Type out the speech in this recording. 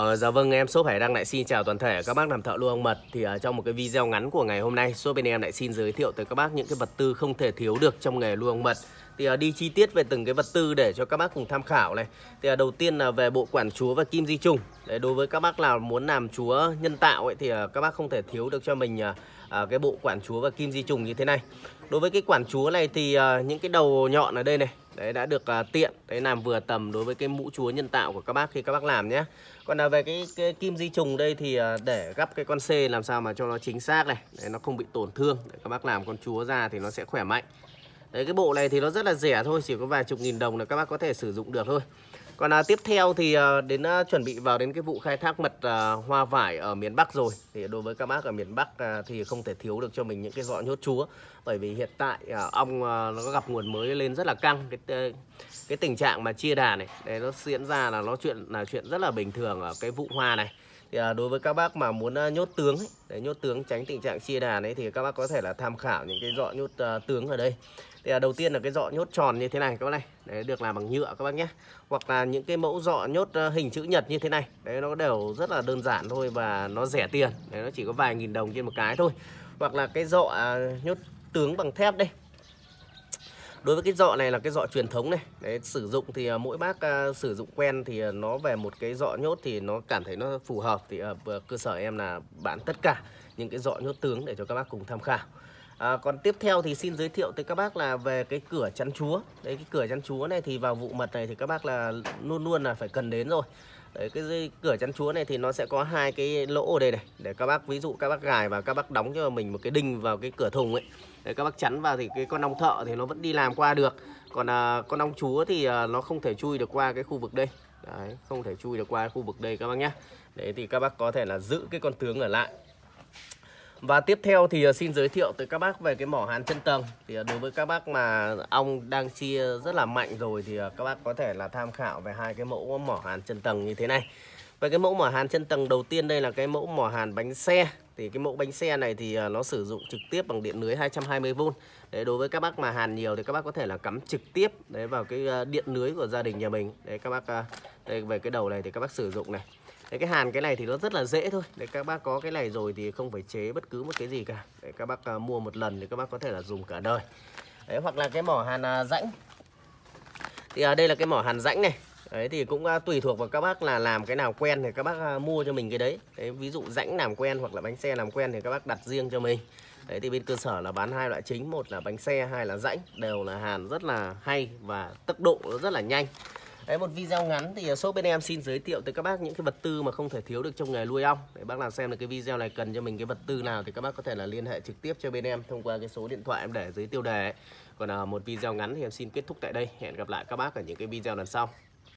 Ờ, dạ vâng, em Sốp Hải Đăng lại xin chào toàn thể các bác làm thợ lưu ông mật Thì uh, trong một cái video ngắn của ngày hôm nay, Sốp bên em lại xin giới thiệu tới các bác những cái vật tư không thể thiếu được trong nghề lưu ông mật Thì ờ, đi chi tiết về từng cái vật tư để cho các bác cùng tham khảo này Thì ờ, đầu tiên là về bộ quản chúa và kim di trùng Đấy, Đối với các bác nào muốn làm chúa nhân tạo ấy, thì các bác không thể thiếu được cho mình cái bộ quản chúa và kim di trùng như thế này Đối với cái quản chúa này thì những cái đầu nhọn ở đây này đấy đã được uh, tiện đấy làm vừa tầm đối với cái mũ chúa nhân tạo của các bác khi các bác làm nhé còn là về cái, cái kim di trùng đây thì uh, để gắp cái con C làm sao mà cho nó chính xác này đấy, nó không bị tổn thương để các bác làm con chúa ra thì nó sẽ khỏe mạnh đấy cái bộ này thì nó rất là rẻ thôi chỉ có vài chục nghìn đồng là các bác có thể sử dụng được thôi còn à, tiếp theo thì à, đến à, chuẩn bị vào đến cái vụ khai thác mật à, hoa vải ở miền Bắc rồi. Thì đối với các bác ở miền Bắc à, thì không thể thiếu được cho mình những cái giọ nhốt chúa. Bởi vì hiện tại à, ong à, nó gặp nguồn mới lên rất là căng. Cái ờ, cái tình trạng mà chia đà này, đấy nó diễn ra là nó chuyện là chuyện rất là bình thường ở cái vụ hoa này thì à, đối với các bác mà muốn à, nhốt tướng ấy, để nhốt tướng tránh tình trạng chia đàn ấy thì các bác có thể là tham khảo những cái dọ nhốt à, tướng ở đây thì à, đầu tiên là cái dọ nhốt tròn như thế này các bác này đấy được làm bằng nhựa các bác nhé hoặc là những cái mẫu dọ nhốt à, hình chữ nhật như thế này đấy nó đều rất là đơn giản thôi và nó rẻ tiền đấy nó chỉ có vài nghìn đồng trên một cái thôi hoặc là cái dọ à, nhốt tướng bằng thép đây đối với cái dọ này là cái dọ truyền thống này Đấy, sử dụng thì à, mỗi bác uh, sử dụng quen thì à, nó về một cái dọ nhốt thì nó cảm thấy nó phù hợp thì ở uh, cơ sở em là bán tất cả những cái dọ nhốt tướng để cho các bác cùng tham khảo À, còn tiếp theo thì xin giới thiệu tới các bác là về cái cửa chắn chúa Đấy cái cửa chắn chúa này thì vào vụ mật này thì các bác là luôn luôn là phải cần đến rồi Đấy, cái dây, cửa chắn chúa này thì nó sẽ có hai cái lỗ ở đây này để các bác ví dụ các bác gài và các bác đóng cho mình một cái đinh vào cái cửa thùng ấy để các bác chắn vào thì cái con ong thợ thì nó vẫn đi làm qua được còn à, con ong chúa thì à, nó không thể chui được qua cái khu vực đây Đấy, không thể chui được qua khu vực đây các bác nhé Đấy thì các bác có thể là giữ cái con tướng ở lại và tiếp theo thì ờ, xin giới thiệu tới các bác về cái mỏ hàn chân tầng Thì ờ, đối với các bác mà ong đang chia rất là mạnh rồi Thì ờ, các bác có thể là tham khảo về hai cái mẫu mỏ hàn chân tầng như thế này về cái mẫu mỏ hàn chân tầng đầu tiên đây là cái mẫu mỏ hàn bánh xe Thì cái mẫu bánh xe này thì nó sử dụng trực tiếp bằng điện lưới 220V Đấy, đối với các bác mà hàn nhiều thì các bác có thể là cắm trực tiếp đấy vào cái điện lưới của gia đình nhà mình Đấy các bác, đây về cái đầu này thì các bác sử dụng này Đấy, cái hàn cái này thì nó rất là dễ thôi để các bác có cái này rồi thì không phải chế bất cứ một cái gì cả để các bác à, mua một lần thì các bác có thể là dùng cả đời đấy hoặc là cái mỏ hàn à, rãnh thì à, đây là cái mỏ hàn rãnh này đấy thì cũng à, tùy thuộc vào các bác là làm cái nào quen thì các bác à, mua cho mình cái đấy. đấy ví dụ rãnh làm quen hoặc là bánh xe làm quen thì các bác đặt riêng cho mình đấy thì bên cơ sở là bán hai loại chính một là bánh xe hai là rãnh đều là hàn rất là hay và tốc độ nó rất là nhanh Đấy, một video ngắn thì à, shop bên em xin giới thiệu tới các bác những cái vật tư mà không thể thiếu được trong nghề nuôi ong. Để bác nào xem được cái video này cần cho mình cái vật tư nào thì các bác có thể là liên hệ trực tiếp cho bên em thông qua cái số điện thoại em để dưới tiêu đề. Còn à, một video ngắn thì em xin kết thúc tại đây. Hẹn gặp lại các bác ở những cái video lần sau.